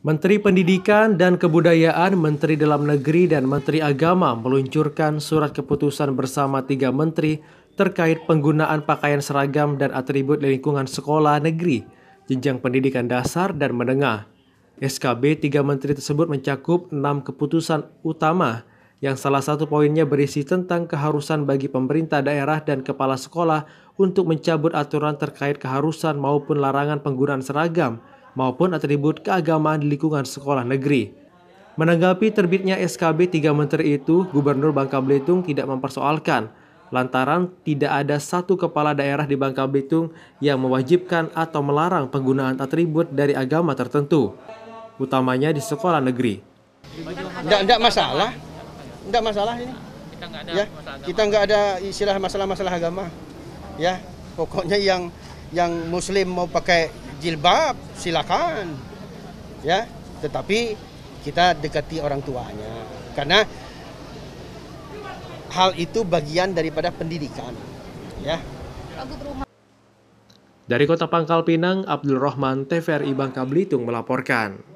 Menteri Pendidikan dan Kebudayaan, Menteri Dalam Negeri, dan Menteri Agama meluncurkan surat keputusan bersama tiga menteri terkait penggunaan pakaian seragam dan atribut lingkungan sekolah negeri, jenjang pendidikan dasar dan menengah. SKB tiga menteri tersebut mencakup enam keputusan utama, yang salah satu poinnya berisi tentang keharusan bagi pemerintah daerah dan kepala sekolah untuk mencabut aturan terkait keharusan maupun larangan penggunaan seragam – maupun atribut keagamaan di lingkungan sekolah negeri. Menanggapi terbitnya SKB 3 Menteri itu, Gubernur Bangka Belitung tidak mempersoalkan lantaran tidak ada satu kepala daerah di Bangka Belitung yang mewajibkan atau melarang penggunaan atribut dari agama tertentu, utamanya di sekolah negeri. Tidak masalah, tidak masalah ini. ya, kita nggak ada istilah masalah-masalah agama. Ya, pokoknya yang yang Muslim mau pakai jilbab silakan ya tetapi kita dekati orang tuanya karena hal itu bagian daripada pendidikan ya dari kota Pangkal Pinang Abdul Rahman TVRI Bangka Belitung melaporkan